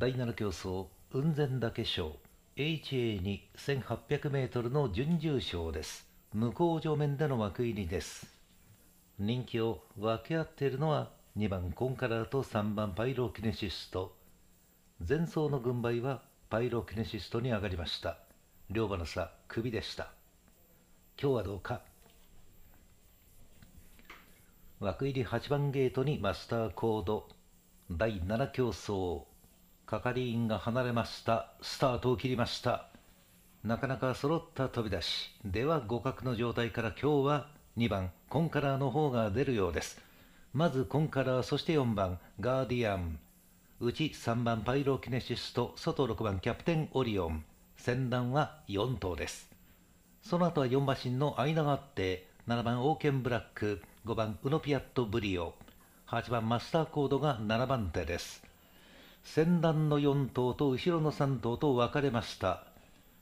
第7競争雲仙岳賞 HA2-1800m の準重賞です。向こう上面での枠入りです。人気を分け合っているのは2番コンカラーと3番パイロキネシスト。前走の軍配はパイロキネシストに上がりました。両馬の差、首でした。今日はどうか。枠入り8番ゲートにマスターコード。第7競争。係員が離れましたスタートを切りましたなかなか揃った飛び出しでは互角の状態から今日は2番コンカラーの方が出るようですまずコンカラーそして4番ガーディアン内3番パイロキネシスト外6番キャプテンオリオン先団は4頭ですその後は4馬身の間があって7番オーケンブラック5番ウノピアットブリオ8番マスターコードが7番手です先団の4頭と後ろの3頭と分かれました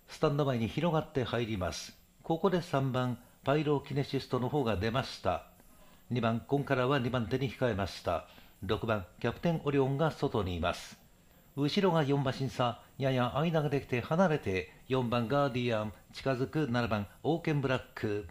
スタンド前に広がって入りますここで3番パイロキネシストの方が出ました2番コンカラは2番手に控えました6番キャプテンオリオンが外にいます後ろが4馬身差やや間ができて離れて4番ガーディアン近づく7番オーケンブラック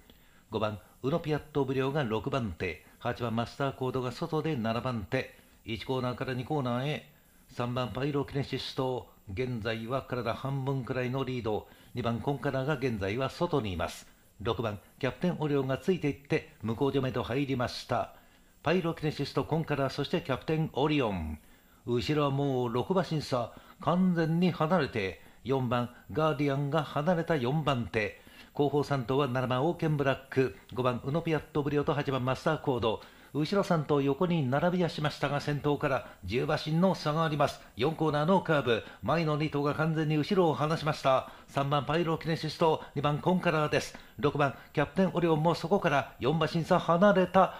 5番ウノピアット・ブリウが6番手8番マスターコードが外で7番手1コーナーから2コーナーへ3番パイロキネシスと現在は体半分くらいのリード2番コンカラーが現在は外にいます6番キャプテンオリオンがついていって向こうめと入りましたパイロキネシスとコンカラーそしてキャプテンオリオン後ろはもう6馬審査完全に離れて4番ガーディアンが離れた4番手後方3頭は7番オーケンブラック5番ウノピアットブリオと8番マスターコード後ろさんと横に並びやしましたが先頭から10馬身の差があります4コーナーのカーブ前の2頭が完全に後ろを離しました3番パイロキネシスと2番コンカラーです6番キャプテンオリオンもそこから4馬身差離れた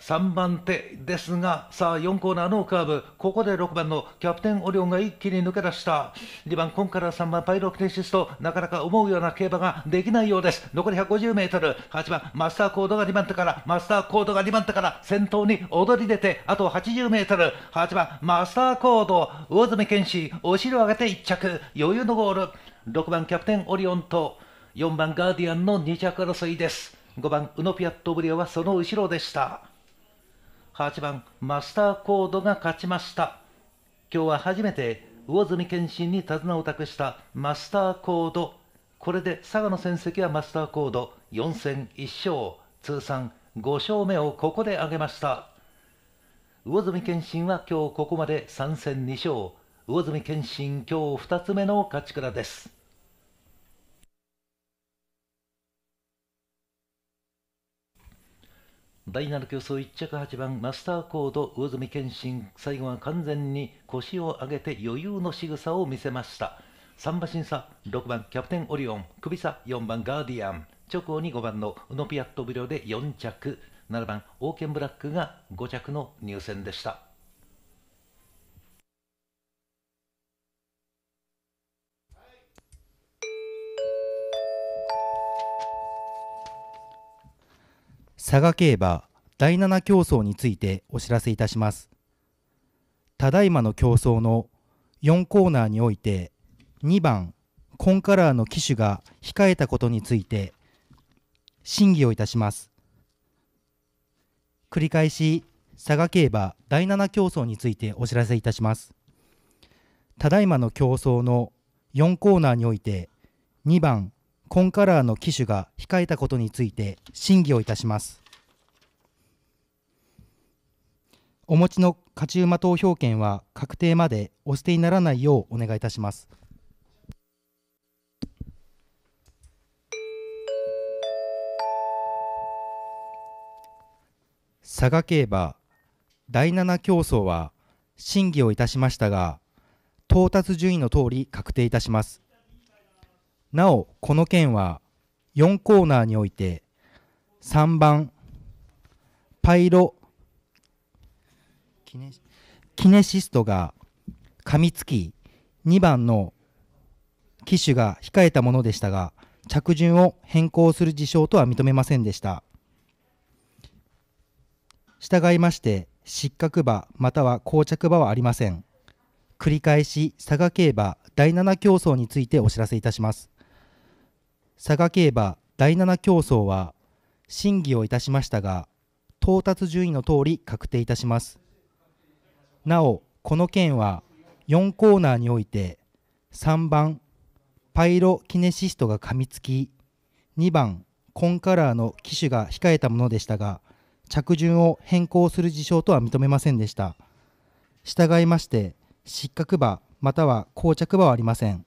3番手ですが、さあ4コーナーのカーブ、ここで6番のキャプテンオリオンが一気に抜け出した。2番、今から3番、パイロテイシスト、なかなか思うような競馬ができないようです。残り150メートル、8番、マスターコードが2番手から、マスターコードが2番手から、先頭に躍り出て、あと80メートル、8番、マスターコード、魚住健志、お尻を上げて1着、余裕のゴール。6番、キャプテンオリオンと、4番、ガーディアンの2着争いです。5番、ウノピアット・ブリオはその後ろでした。8番マスターコードが勝ちました今日は初めて魚住謙信に手綱を託したマスターコードこれで佐賀の戦績はマスターコード4戦1勝通算5勝目をここで挙げました魚住謙信は今日ここまで3戦2勝魚住謙信今日2つ目の勝ち倉です第7競争1着8番マスターコード魚住謙信最後は完全に腰を上げて余裕の仕草を見せました3馬審査6番キャプテンオリオン首差4番ガーディアン直後に5番のノピアットビロで4着7番オーケンブラックが5着の入選でした佐賀競馬第7競争についてお知らせいたします。ただいまの競争の4コーナーにおいて2番コンカラーの機種が控えたことについて審議をいたします。繰り返し佐賀競馬第7競争についてお知らせいたします。ただいまの競争の4コーナーにおいて2番コンカラーの機種が控えたことについて審議をいたします。お持ちの勝ち馬投票券は確定までお捨てにならないようお願いいたします。佐賀競馬第7競争は審議をいたしましたが到達順位の通り確定いたしますなおこの件は4コーナーにおいて3番パイロキネキネシストが噛みつき2番の機種が控えたものでしたが着順を変更する事象とは認めませんでした従いまして失格馬または膠着馬はありません繰り返し佐賀競馬第7競争についてお知らせいたします佐賀競馬第7競争は審議をいたしましたが到達順位の通り確定いたしますなおこの件は4コーナーにおいて3番パイロキネシストが噛みつき2番コンカラーの機種が控えたものでしたが着順を変更する事象とは認めませんでした従いまして失格馬または膠着馬はありません